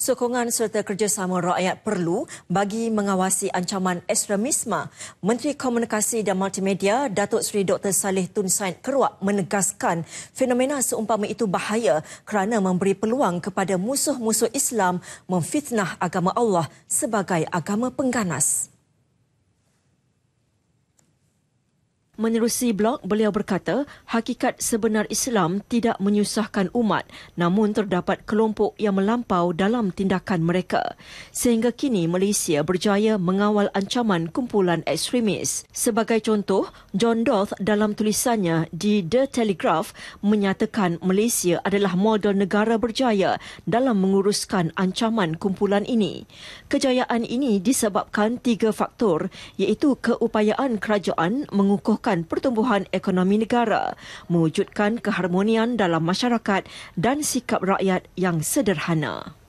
Sokongan serta kerjasama rakyat perlu bagi mengawasi ancaman ekstremisme. Menteri Komunikasi dan Multimedia Datuk Seri Dr. Saleh Tun Said Keruak menegaskan fenomena seumpama itu bahaya kerana memberi peluang kepada musuh-musuh Islam memfitnah agama Allah sebagai agama pengganas. Menerusi blog, beliau berkata, hakikat sebenar Islam tidak menyusahkan umat namun terdapat kelompok yang melampau dalam tindakan mereka. Sehingga kini Malaysia berjaya mengawal ancaman kumpulan ekstremis. Sebagai contoh, John Doth dalam tulisannya di The Telegraph menyatakan Malaysia adalah model negara berjaya dalam menguruskan ancaman kumpulan ini. Kejayaan ini disebabkan tiga faktor iaitu keupayaan kerajaan mengukuhkan menguatkan pertumbuhan ekonomi negara, mewujudkan keharmonian dalam masyarakat dan sikap rakyat yang sederhana.